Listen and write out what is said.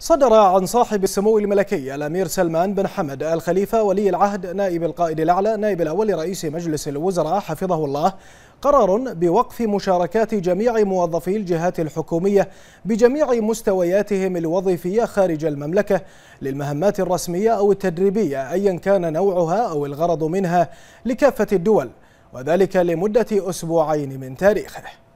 صدر عن صاحب السمو الملكي الأمير سلمان بن حمد الخليفة ولي العهد نائب القائد الأعلى نائب الأول رئيس مجلس الوزراء حفظه الله قرار بوقف مشاركات جميع موظفي الجهات الحكومية بجميع مستوياتهم الوظيفية خارج المملكة للمهمات الرسمية أو التدريبية أيا كان نوعها أو الغرض منها لكافة الدول وذلك لمدة أسبوعين من تاريخه